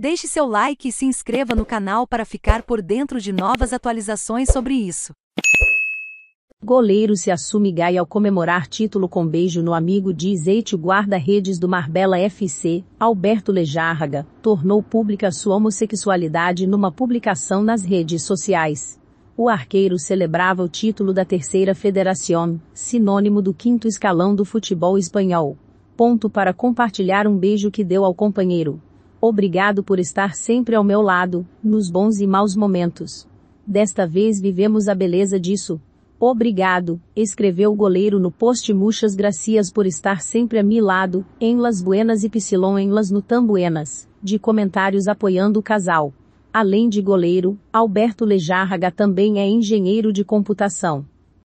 Deixe seu like e se inscreva no canal para ficar por dentro de novas atualizações sobre isso. Goleiro se assume gai ao comemorar título com beijo no amigo diz Zeite guarda-redes do Marbella FC, Alberto Lejarraga, tornou pública sua homossexualidade numa publicação nas redes sociais. O arqueiro celebrava o título da Terceira Federación, sinônimo do quinto escalão do futebol espanhol. Ponto para compartilhar um beijo que deu ao companheiro, Obrigado por estar sempre ao meu lado, nos bons e maus momentos. Desta vez vivemos a beleza disso. Obrigado, escreveu o goleiro no post Muchas Gracias por estar sempre a mi lado, em Las Buenas e Piscilon em Las Nutambuenas, de comentários apoiando o casal. Além de goleiro, Alberto Lejarraga também é engenheiro de computação.